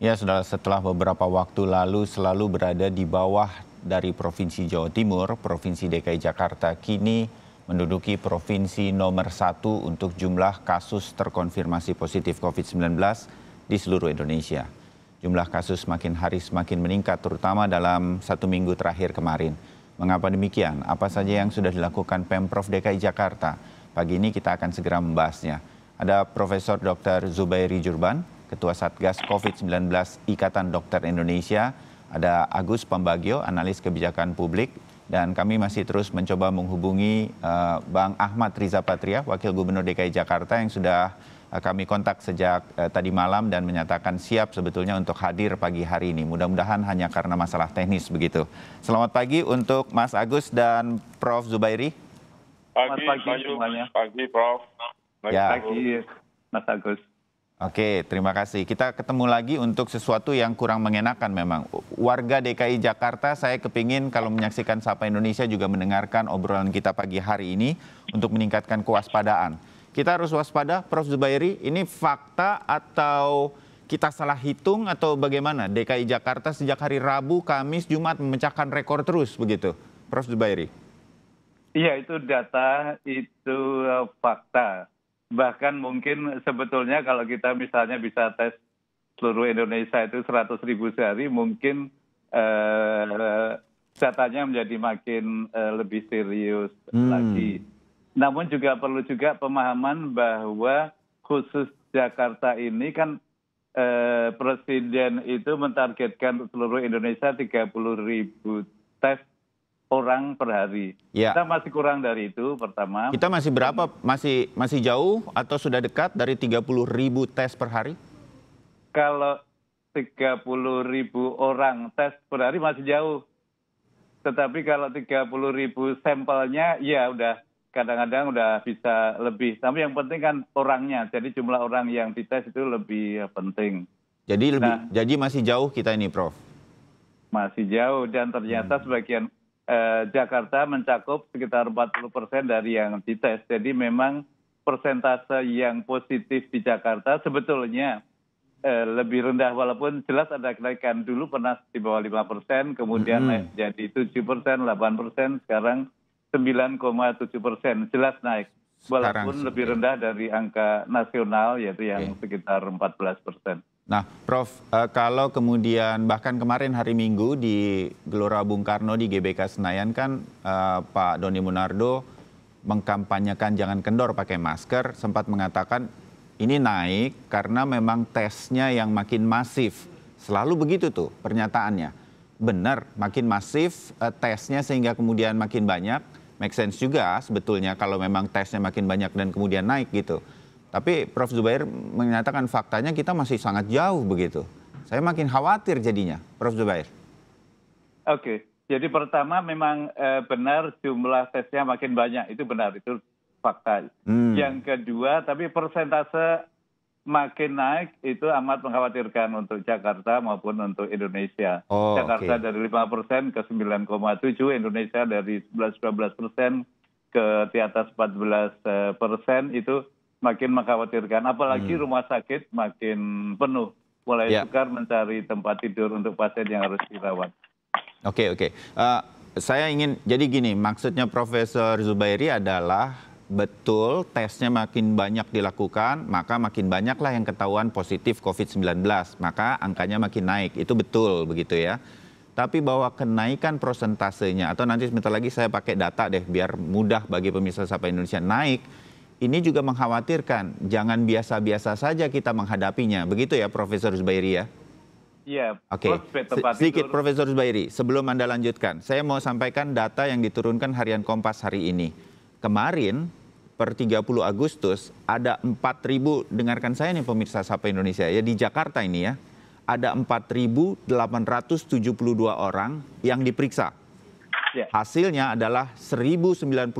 Ya, saudara, setelah beberapa waktu lalu selalu berada di bawah dari Provinsi Jawa Timur, Provinsi DKI Jakarta kini menduduki provinsi nomor satu untuk jumlah kasus terkonfirmasi positif COVID-19 di seluruh Indonesia. Jumlah kasus makin hari semakin meningkat, terutama dalam satu minggu terakhir kemarin. Mengapa demikian? Apa saja yang sudah dilakukan Pemprov DKI Jakarta? Pagi ini kita akan segera membahasnya. Ada Profesor Dr. Zubairi Jurban, Ketua Satgas COVID-19 Ikatan Dokter Indonesia, ada Agus Pembagio, analis kebijakan publik, dan kami masih terus mencoba menghubungi uh, Bang Ahmad Riza Patria, Wakil Gubernur DKI Jakarta yang sudah uh, kami kontak sejak uh, tadi malam dan menyatakan siap sebetulnya untuk hadir pagi hari ini. Mudah-mudahan hanya karena masalah teknis begitu. Selamat pagi untuk Mas Agus dan Prof Zubairi. Pagi, Selamat pagi, pagi semuanya. Pagi Prof. Pagi, ya. pagi Mas Agus. Oke, terima kasih. Kita ketemu lagi untuk sesuatu yang kurang mengenakan memang. Warga DKI Jakarta, saya kepingin kalau menyaksikan Sapa Indonesia juga mendengarkan obrolan kita pagi hari ini untuk meningkatkan kewaspadaan. Kita harus waspada, Prof. Zubairi, ini fakta atau kita salah hitung atau bagaimana? DKI Jakarta sejak hari Rabu, Kamis, Jumat memecahkan rekor terus begitu, Prof. Zubairi. Iya, itu data, itu eh, fakta bahkan mungkin sebetulnya kalau kita misalnya bisa tes seluruh Indonesia itu 100 ribu sehari mungkin eh, datanya menjadi makin eh, lebih serius hmm. lagi. Namun juga perlu juga pemahaman bahwa khusus Jakarta ini kan eh, presiden itu mentargetkan seluruh Indonesia 30 ribu tes orang per hari. Ya. Kita masih kurang dari itu pertama. Kita masih berapa? Masih masih jauh atau sudah dekat dari 30 ribu tes per hari? Kalau 30 ribu orang tes per hari masih jauh. Tetapi kalau 30 ribu sampelnya, ya udah kadang-kadang udah bisa lebih. Tapi yang penting kan orangnya. Jadi jumlah orang yang dites itu lebih penting. Jadi lebih, nah, jadi masih jauh kita ini, Prof. Masih jauh dan ternyata hmm. sebagian eh, Jakarta mencakup sekitar 40 persen dari yang dites. Jadi memang persentase yang positif di Jakarta sebetulnya eh, lebih rendah walaupun jelas ada kenaikan dulu pernah di bawah 5 persen, kemudian hmm. naik mm -hmm. jadi 7 persen, 8 persen, sekarang 9,7 persen, jelas naik. Walaupun Sekarang, lebih rendah dari angka nasional yaitu yang okay. sekitar 14 persen. Nah, Prof, eh, kalau kemudian bahkan kemarin hari Minggu di Gelora Bung Karno di GBK Senayan kan eh, Pak Doni Munardo mengkampanyekan jangan kendor pakai masker, sempat mengatakan ini naik karena memang tesnya yang makin masif. Selalu begitu tuh pernyataannya. Benar, makin masif eh, tesnya sehingga kemudian makin banyak. Make sense juga sebetulnya kalau memang tesnya makin banyak dan kemudian naik gitu. Tapi Prof. Zubair menyatakan faktanya kita masih sangat jauh begitu. Saya makin khawatir jadinya, Prof. Zubair. Oke, okay. jadi pertama memang e, benar jumlah tesnya makin banyak, itu benar, itu fakta. Hmm. Yang kedua, tapi persentase makin naik itu amat mengkhawatirkan untuk Jakarta maupun untuk Indonesia. Oh, Jakarta okay. dari 5 persen ke 9,7, Indonesia dari 11-12 persen ke di atas 14 eh, persen itu makin mengkhawatirkan. Apalagi hmm. rumah sakit makin penuh. Mulai yeah. sukar mencari tempat tidur untuk pasien yang harus dirawat. Oke, okay, oke. Okay. Uh, eh, saya ingin, jadi gini, maksudnya Profesor Zubairi adalah betul tesnya makin banyak dilakukan, maka makin banyaklah yang ketahuan positif COVID-19. Maka angkanya makin naik, itu betul begitu ya. Tapi bahwa kenaikan prosentasenya, atau nanti sebentar lagi saya pakai data deh biar mudah bagi pemirsa Sapa Indonesia, naik ini juga mengkhawatirkan. Jangan biasa-biasa saja kita menghadapinya. Begitu ya Profesor Zubairi ya? Iya. Oke. Okay. Sedikit Profesor Zubairi, sebelum Anda lanjutkan, saya mau sampaikan data yang diturunkan harian Kompas hari ini. Kemarin per 30 Agustus ada 4.000 dengarkan saya nih pemirsa Sapa Indonesia ya di Jakarta ini ya. Ada 4.872 orang yang diperiksa. Ya. Hasilnya adalah 1094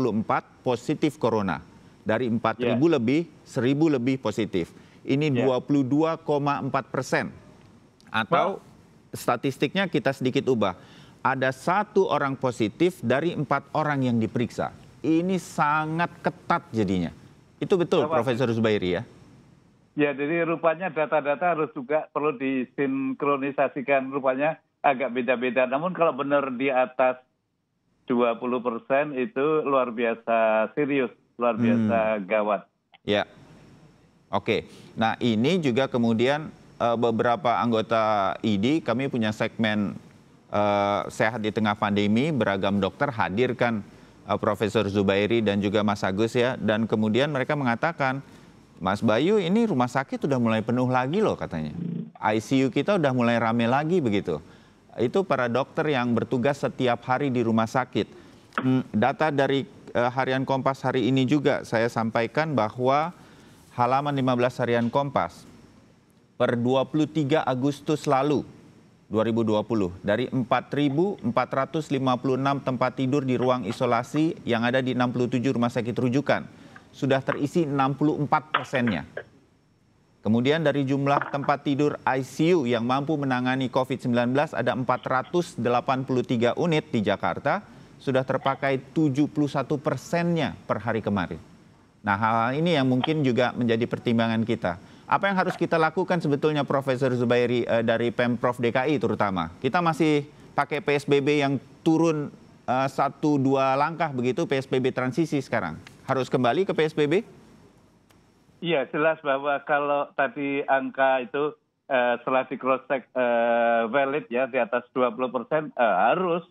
positif corona dari 4.000 yeah. lebih, 1.000 lebih positif. Ini yeah. 22,4 persen. Atau wow. statistiknya kita sedikit ubah. Ada satu orang positif dari empat orang yang diperiksa. Ini sangat ketat jadinya. Itu betul, Apa? Profesor Zubairi ya? Ya, jadi rupanya data-data harus juga perlu disinkronisasikan. Rupanya agak beda-beda. Namun kalau benar di atas 20 persen itu luar biasa serius luar hmm. biasa hmm. gawat. Ya. Oke. Nah, ini juga kemudian eh, beberapa anggota ID kami punya segmen uh, sehat di tengah pandemi, beragam dokter hadirkan uh, Profesor Zubairi dan juga Mas Agus ya. Dan kemudian mereka mengatakan, Mas Bayu ini rumah sakit sudah mulai penuh lagi loh katanya. ICU kita sudah mulai rame lagi begitu. Itu para dokter yang bertugas setiap hari di rumah sakit. Hmm, data dari Eh, harian Kompas hari ini juga saya sampaikan bahwa halaman 15 harian Kompas per 23 Agustus lalu 2020 dari 4.456 tempat tidur di ruang isolasi yang ada di 67 rumah sakit rujukan sudah terisi 64 persennya. Kemudian dari jumlah tempat tidur ICU yang mampu menangani COVID-19 ada 483 unit di Jakarta, sudah terpakai 71 persennya per hari kemarin. Nah hal ini yang mungkin juga menjadi pertimbangan kita. Apa yang harus kita lakukan sebetulnya Profesor Zubairi eh, dari Pemprov DKI terutama? Kita masih pakai PSBB yang turun eh, satu dua langkah begitu PSBB transisi sekarang. Harus kembali ke PSBB? Iya jelas bahwa kalau tadi angka itu eh, setelah di cross check eh, valid ya di atas 20 persen eh, harus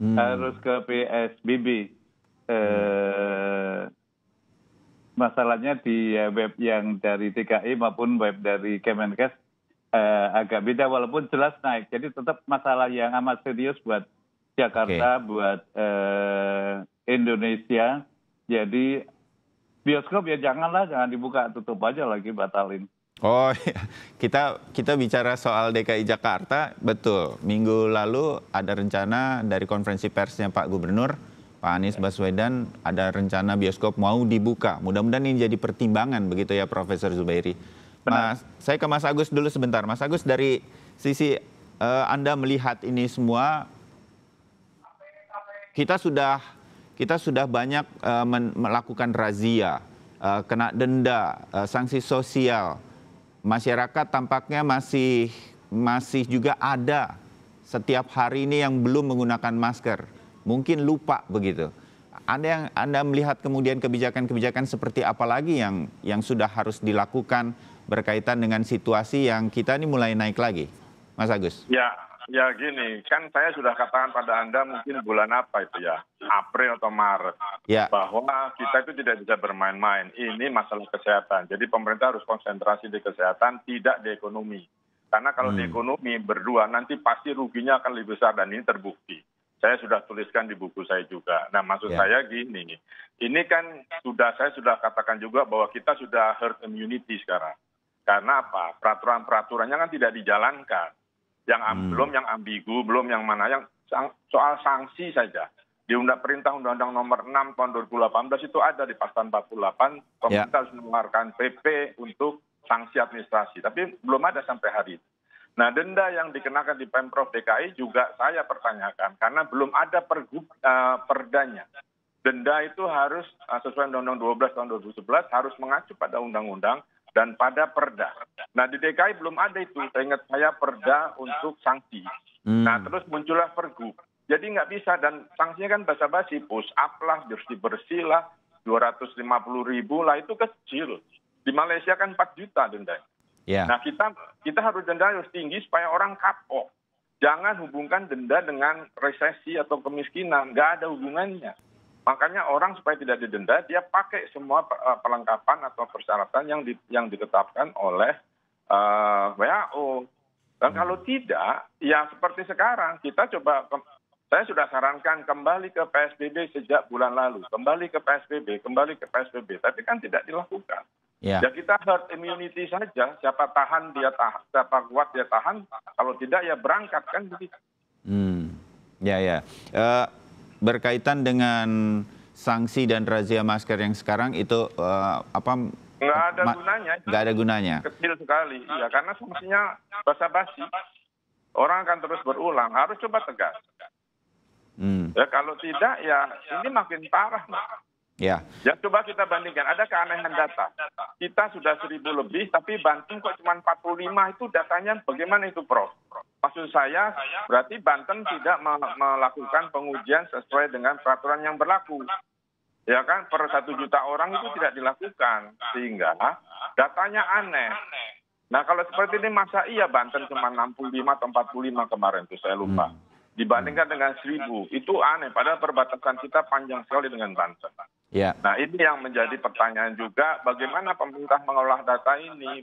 Hmm. harus ke psbb eh, masalahnya di web yang dari dki maupun web dari kemenkes eh, agak beda walaupun jelas naik jadi tetap masalah yang amat serius buat Jakarta okay. buat eh, Indonesia jadi bioskop ya janganlah jangan dibuka tutup aja lagi batalin Oh, kita kita bicara soal DKI Jakarta, betul. Minggu lalu ada rencana dari konferensi persnya Pak Gubernur Pak Anies ya. Baswedan ada rencana bioskop mau dibuka. Mudah-mudahan ini jadi pertimbangan begitu ya Profesor Zubairi. Benar. Mas, saya ke Mas Agus dulu sebentar. Mas Agus dari sisi uh, Anda melihat ini semua kita sudah kita sudah banyak uh, melakukan razia, uh, kena denda, uh, sanksi sosial masyarakat tampaknya masih masih juga ada setiap hari ini yang belum menggunakan masker. Mungkin lupa begitu. Anda yang Anda melihat kemudian kebijakan-kebijakan seperti apa lagi yang yang sudah harus dilakukan berkaitan dengan situasi yang kita ini mulai naik lagi, Mas Agus? Ya, Ya gini, kan saya sudah katakan pada Anda mungkin bulan apa itu ya, April atau Maret, ya. bahwa kita itu tidak bisa bermain-main. Ini masalah kesehatan. Jadi pemerintah harus konsentrasi di kesehatan, tidak di ekonomi. Karena kalau hmm. di ekonomi berdua nanti pasti ruginya akan lebih besar dan ini terbukti. Saya sudah tuliskan di buku saya juga. Nah, maksud ya. saya gini, ini kan sudah saya sudah katakan juga bahwa kita sudah herd immunity sekarang. Karena apa? Peraturan-peraturannya kan tidak dijalankan yang hmm. belum yang ambigu, belum yang mana, yang soal sanksi saja. Di undang perintah Undang-Undang Nomor 6 tahun 2018 itu ada di pasal 48 pemerintah yeah. harus mengeluarkan PP untuk sanksi administrasi, tapi belum ada sampai hari ini. Nah, denda yang dikenakan di Pemprov DKI juga saya pertanyakan karena belum ada pergub uh, perdanya. Denda itu harus eh, sesuai Undang-Undang 12 tahun 2011 harus mengacu pada undang-undang dan pada perda. Nah di DKI belum ada itu, saya Ingat saya perda untuk sanksi. Hmm. Nah terus muncullah pergub. Jadi nggak bisa dan sanksinya kan basa-basi, push up lah, bersih bersih lah, 250 ribu lah itu kecil. Di Malaysia kan 4 juta denda. Yeah. Nah kita kita harus denda harus tinggi supaya orang kapok. Jangan hubungkan denda dengan resesi atau kemiskinan, nggak ada hubungannya makanya orang supaya tidak didenda dia pakai semua eh, perlengkapan atau persyaratan yang di, yang ditetapkan oleh uh, eh, WHO dan kalau hmm. tidak ya seperti sekarang kita coba saya sudah sarankan kembali ke PSBB sejak bulan lalu, kembali ke PSBB, kembali ke PSBB, tapi kan tidak dilakukan. Ya. ya kita herd immunity saja, siapa tahan dia tahan, siapa kuat dia tahan, kalau tidak ya berangkat kan Hmm. Ya ya. Uh, berkaitan dengan sanksi dan razia masker yang sekarang itu uh, apa nggak ada gunanya nggak ada gunanya kecil sekali ya karena sanksinya basa-basi orang akan terus berulang harus coba tegas hmm. ya kalau tidak ya ini makin parah Ya. ya coba kita bandingkan, ada keanehan data. Kita sudah seribu lebih, tapi Banten kok cuma 45 itu datanya bagaimana itu Prof? Maksud saya, berarti Banten tidak melakukan pengujian sesuai dengan peraturan yang berlaku. Ya kan, per satu juta orang itu tidak dilakukan. Sehingga datanya aneh. Nah kalau seperti ini masa iya Banten cuma 65 atau 45 kemarin itu saya lupa. Hmm. Dibandingkan dengan seribu itu aneh. Padahal perbatasan kita panjang sekali dengan Banten. Ya, Nah ini yang menjadi pertanyaan juga bagaimana pemerintah mengolah data ini.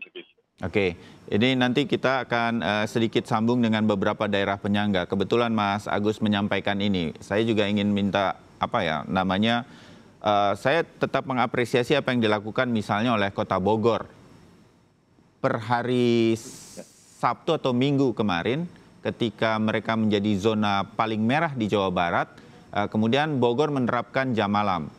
Oke, ini nanti kita akan uh, sedikit sambung dengan beberapa daerah penyangga. Kebetulan Mas Agus menyampaikan ini, saya juga ingin minta apa ya namanya. Uh, saya tetap mengapresiasi apa yang dilakukan misalnya oleh Kota Bogor per hari Sabtu atau Minggu kemarin ketika mereka menjadi zona paling merah di Jawa Barat. Eh, kemudian Bogor menerapkan jam malam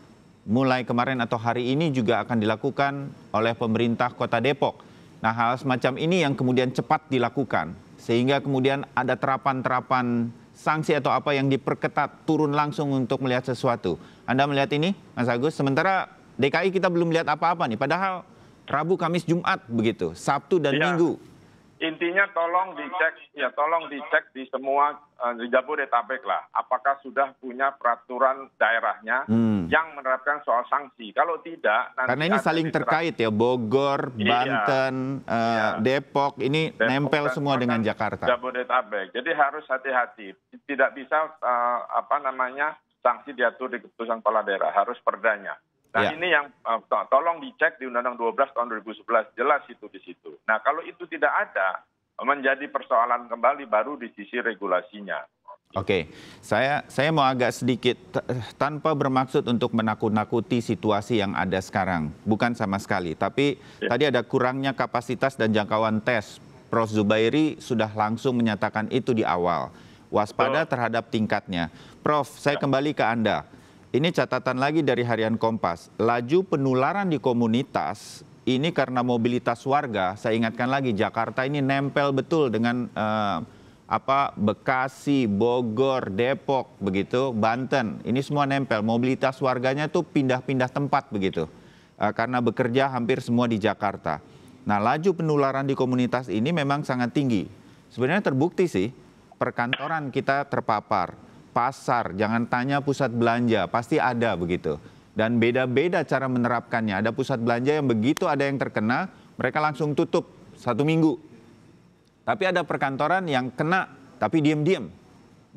mulai kemarin atau hari ini juga akan dilakukan oleh pemerintah Kota Depok. Nah, hal semacam ini yang kemudian cepat dilakukan sehingga kemudian ada terapan-terapan sanksi atau apa yang diperketat turun langsung untuk melihat sesuatu. Anda melihat ini, Mas Agus? Sementara DKI kita belum lihat apa-apa nih, padahal Rabu, Kamis, Jumat begitu, Sabtu dan ya. Minggu Intinya tolong dicek ya tolong dicek di semua uh, di Jabodetabek lah apakah sudah punya peraturan daerahnya hmm. yang menerapkan soal sanksi. Kalau tidak nanti Karena ini saling terkait ya Bogor, iya, Banten, eh, iya. Depok ini Depok nempel semua dengan Jakarta. Jabodetabek. Jadi harus hati-hati. Tidak bisa uh, apa namanya sanksi diatur di keputusan kepala daerah, harus perdanya. Nah, ya. ini yang eh, to tolong dicek di Undang-Undang 12 tahun 2011 jelas itu di situ. Nah, kalau itu tidak ada menjadi persoalan kembali baru di sisi regulasinya. Oke, okay. saya saya mau agak sedikit eh, tanpa bermaksud untuk menakut-nakuti situasi yang ada sekarang, bukan sama sekali. Tapi ya. tadi ada kurangnya kapasitas dan jangkauan tes. Prof Zubairi sudah langsung menyatakan itu di awal. Waspada terhadap tingkatnya. Prof, saya ya. kembali ke Anda. Ini catatan lagi dari harian Kompas. Laju penularan di komunitas ini karena mobilitas warga. Saya ingatkan lagi Jakarta ini nempel betul dengan eh, apa Bekasi, Bogor, Depok begitu, Banten. Ini semua nempel. Mobilitas warganya tuh pindah-pindah tempat begitu. Eh, karena bekerja hampir semua di Jakarta. Nah, laju penularan di komunitas ini memang sangat tinggi. Sebenarnya terbukti sih perkantoran kita terpapar pasar, jangan tanya pusat belanja, pasti ada begitu. Dan beda-beda cara menerapkannya. Ada pusat belanja yang begitu ada yang terkena, mereka langsung tutup satu minggu. Tapi ada perkantoran yang kena, tapi diam-diam.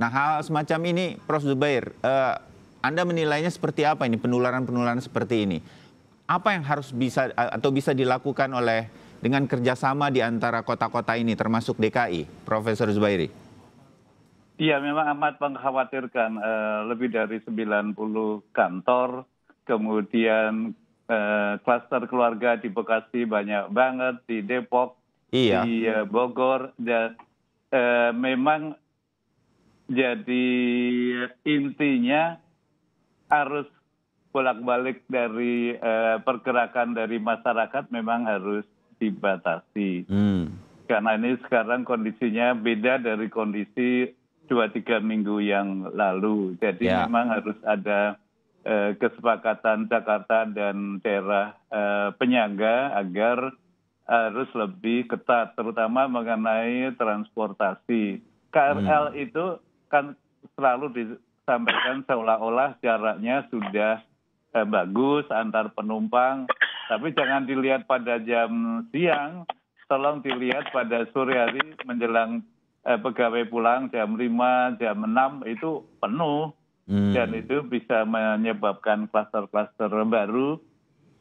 Nah hal semacam ini, Prof. Zubair, uh, Anda menilainya seperti apa ini, penularan-penularan seperti ini? Apa yang harus bisa eh, atau bisa dilakukan oleh dengan kerjasama di antara kota-kota ini, termasuk DKI, Profesor Zubairi? Iya, memang amat mengkhawatirkan. Eh, lebih dari 90 kantor, kemudian kluster eh, klaster keluarga di Bekasi banyak banget, di Depok, iya. di eh, Bogor, dan memang jadi intinya harus bolak-balik dari pergerakan dari masyarakat memang harus dibatasi. Hmm. Karena ini sekarang kondisinya beda dari kondisi dua tiga minggu yang lalu. Jadi ya. memang harus ada eh, kesepakatan Jakarta dan daerah eh, penyangga agar harus lebih ketat, terutama mengenai transportasi. KRL hmm. itu kan selalu disampaikan seolah-olah jaraknya sudah eh, bagus antar penumpang, tapi jangan dilihat pada jam siang, tolong dilihat pada sore hari menjelang Eh, pegawai pulang jam 5, jam 6 itu penuh. Hmm. Dan itu bisa menyebabkan kluster-kluster baru.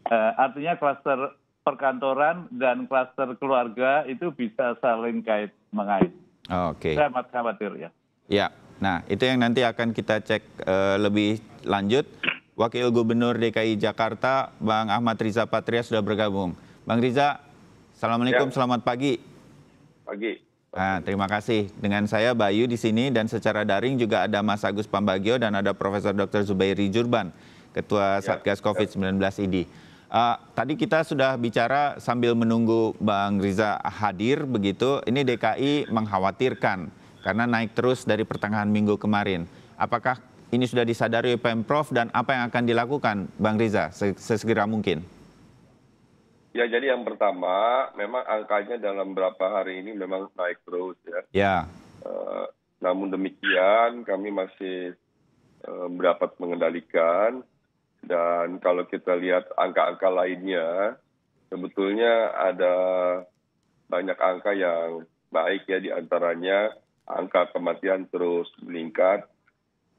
Uh, artinya kluster perkantoran dan kluster keluarga itu bisa saling kait mengait. Oke. Okay. Saya amat khawatir ya. Ya, nah itu yang nanti akan kita cek uh, lebih lanjut. Wakil Gubernur DKI Jakarta, Bang Ahmad Riza Patria sudah bergabung. Bang Riza, Assalamualaikum, ya. selamat pagi. Pagi. Nah, terima kasih. Dengan saya Bayu di sini dan secara daring juga ada Mas Agus Pambagio dan ada Profesor Dr. Zubairi Jurban, Ketua ya, Satgas COVID-19 ID. Uh, tadi kita sudah bicara sambil menunggu Bang Riza hadir begitu. Ini DKI mengkhawatirkan karena naik terus dari pertengahan minggu kemarin. Apakah ini sudah disadari Pemprov dan apa yang akan dilakukan Bang Riza sesegera mungkin? Ya, jadi yang pertama, memang angkanya dalam beberapa hari ini memang naik terus ya. Ya. Uh, namun demikian, kami masih uh, eh, dapat mengendalikan. Dan kalau kita lihat angka-angka lainnya, sebetulnya ada banyak angka yang baik ya, diantaranya angka kematian terus meningkat.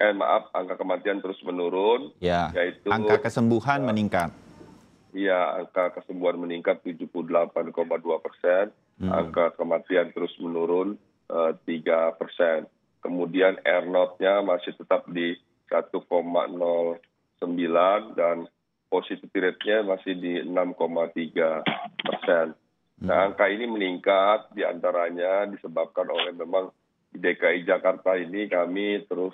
Eh, maaf, angka kematian terus menurun. Ya, yaitu, angka kesembuhan uh, meningkat ya angka kesembuhan meningkat 78,2 persen, hmm. angka kematian terus menurun eh, tiga 3 persen. Kemudian R nya masih tetap di 1,09 dan positivity rate-nya masih di 6,3 persen. Hmm. Nah, angka ini meningkat diantaranya disebabkan oleh memang di DKI Jakarta ini kami terus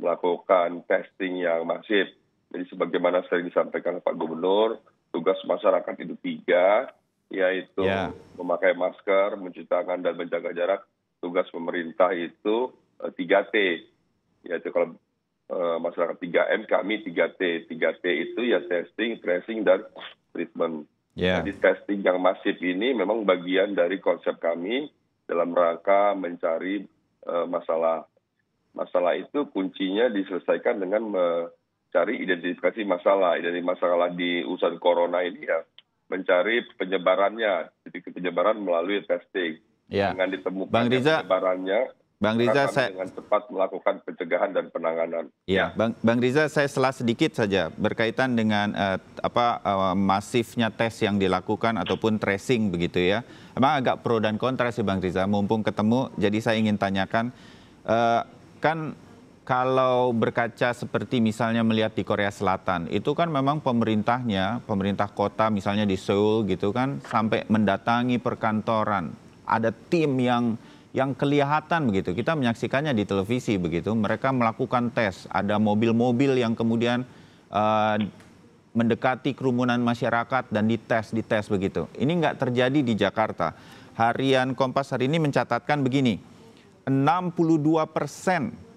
melakukan testing yang masif jadi sebagaimana sering disampaikan Pak Gubernur, tugas masyarakat itu tiga, yaitu yeah. memakai masker, mencuci tangan, dan menjaga jarak. Tugas pemerintah itu eh, tiga t yaitu kalau uh, masyarakat tiga m kami tiga t tiga t itu ya testing, tracing, dan treatment. Yeah. Jadi testing yang masif ini memang bagian dari konsep kami dalam rangka mencari uh, masalah. Masalah itu kuncinya diselesaikan dengan Uh, cari identifikasi masalah. Identifikasi masalah di urusan corona ini ya mencari penyebarannya, jadi penyebaran melalui testing. Ya. Dengan ditemukan Bang Riza, penyebarannya, Bang Riza saya dengan cepat melakukan pencegahan dan penanganan. Ya, ya. Bang Bang Riza saya selah sedikit saja berkaitan dengan eh, apa eh, masifnya tes yang dilakukan ataupun tracing begitu ya. Emang agak pro dan kontra sih Bang Riza mumpung ketemu jadi saya ingin tanyakan eh, kan kalau berkaca seperti misalnya melihat di Korea Selatan, itu kan memang pemerintahnya, pemerintah kota misalnya di Seoul gitu kan sampai mendatangi perkantoran. Ada tim yang yang kelihatan begitu. Kita menyaksikannya di televisi begitu. Mereka melakukan tes, ada mobil-mobil yang kemudian uh, mendekati kerumunan masyarakat dan dites, dites begitu. Ini nggak terjadi di Jakarta. Harian Kompas hari ini mencatatkan begini, 62 persen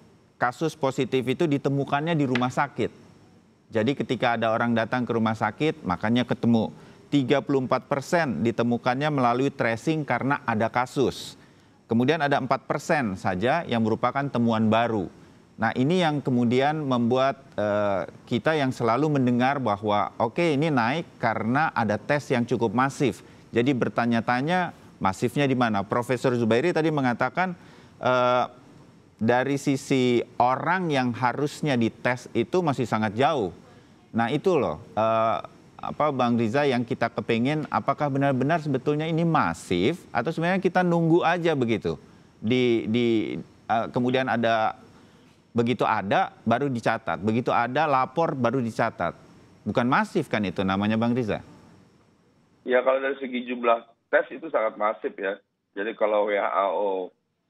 kasus positif itu ditemukannya di rumah sakit. Jadi ketika ada orang datang ke rumah sakit, makanya ketemu 34 persen ditemukannya melalui tracing karena ada kasus. Kemudian ada 4 persen saja yang merupakan temuan baru. Nah ini yang kemudian membuat uh, kita yang selalu mendengar bahwa oke okay, ini naik karena ada tes yang cukup masif. Jadi bertanya-tanya masifnya di mana? Profesor Zubairi tadi mengatakan uh, dari sisi orang yang harusnya dites itu masih sangat jauh. Nah itu loh uh, apa Bang Riza yang kita kepingin apakah benar-benar sebetulnya ini masif atau sebenarnya kita nunggu aja begitu di di uh, kemudian ada begitu ada baru dicatat begitu ada lapor baru dicatat bukan masif kan itu namanya Bang Riza? Ya kalau dari segi jumlah tes itu sangat masif ya jadi kalau WHO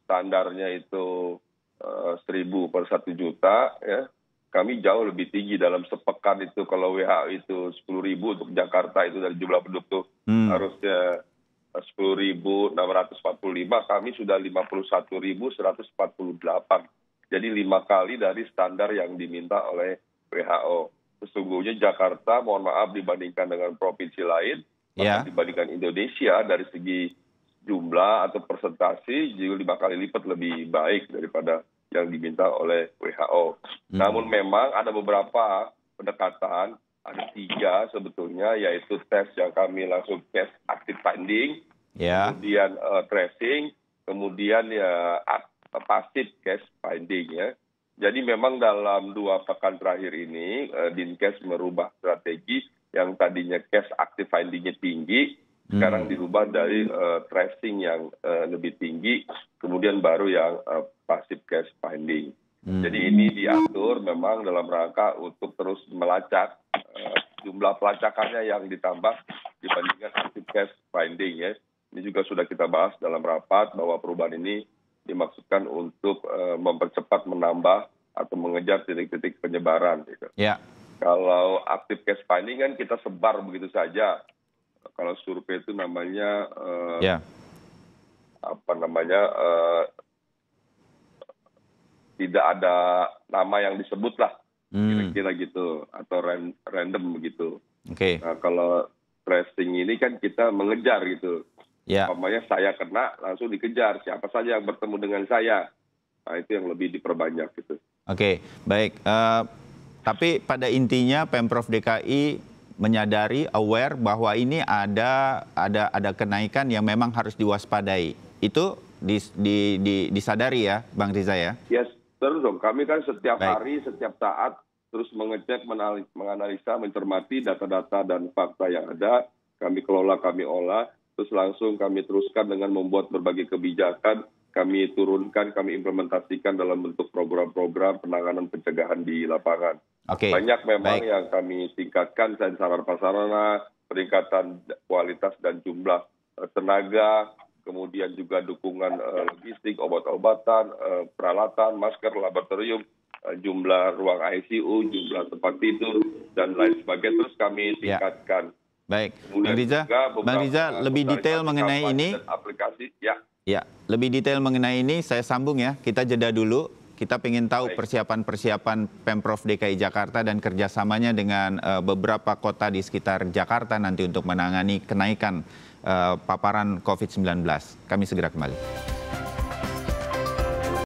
standarnya itu Eh, seribu per satu juta ya kami jauh lebih tinggi dalam sepekan itu kalau WHO itu sepuluh ribu untuk Jakarta itu dari jumlah penduduk hmm. harusnya eh, sepuluh ribu enam ratus empat puluh lima kami sudah lima puluh satu ribu seratus empat puluh delapan jadi lima kali dari standar yang diminta oleh WHO sesungguhnya Jakarta mohon maaf dibandingkan dengan provinsi lain yeah. Ya. dibandingkan Indonesia dari segi jumlah atau persentase jadi lima kali lipat lebih baik daripada yang diminta oleh WHO. Hmm. Namun memang ada beberapa pendekatan, ada tiga sebetulnya, yaitu tes yang kami langsung tes active finding, yeah. kemudian uh, tracing, kemudian ya uh, passive case finding ya. Jadi memang dalam dua pekan terakhir ini uh, Dinkes merubah strategi yang tadinya case active findingnya tinggi, hmm. sekarang dirubah dari uh, tracing yang uh, lebih tinggi, kemudian baru yang uh, pasif cash finding. Hmm. Jadi ini diatur memang dalam rangka untuk terus melacak uh, jumlah pelacakannya yang ditambah dibandingkan active cash finding ya. Ini juga sudah kita bahas dalam rapat bahwa perubahan ini dimaksudkan untuk uh, mempercepat menambah atau mengejar titik-titik penyebaran gitu. Yeah. Kalau aktif cash finding kan kita sebar begitu saja. Kalau survei itu namanya uh, eh, yeah. apa namanya uh, tidak ada nama yang disebut lah kira hmm. kira-kira gitu atau ran, random begitu. Oke. Okay. Nah, kalau tracing ini kan kita mengejar gitu. Ya. Umpamanya saya kena langsung dikejar siapa saja yang bertemu dengan saya. Nah, itu yang lebih diperbanyak gitu. Oke, okay. baik. Uh, tapi pada intinya Pemprov DKI menyadari aware bahwa ini ada ada ada kenaikan yang memang harus diwaspadai. Itu di, di, di, disadari ya, Bang Riza ya? Yes, Terus dong, kami kan setiap Baik. hari, setiap saat terus mengecek, menganalisa, mencermati data-data dan fakta yang ada. Kami kelola, kami olah, terus langsung kami teruskan dengan membuat berbagai kebijakan. Kami turunkan, kami implementasikan dalam bentuk program-program penanganan pencegahan di lapangan. Okay. Banyak memang Baik. yang kami tingkatkan dan sarana-sarana, peringkatan kualitas dan jumlah eh, tenaga, kemudian juga dukungan uh, logistik, obat-obatan, uh, peralatan, masker, laboratorium, uh, jumlah ruang ICU, jumlah tempat tidur, dan lain sebagainya terus kami ya. tingkatkan. Ya. Baik, Bang Riza, Bang Riza lebih detail mengenai ini. Aplikasi, ya. Ya, lebih detail mengenai ini saya sambung ya. Kita jeda dulu. Kita ingin tahu persiapan-persiapan Pemprov DKI Jakarta dan kerjasamanya dengan beberapa kota di sekitar Jakarta nanti untuk menangani kenaikan Eh, paparan COVID-19. Kami segera kembali.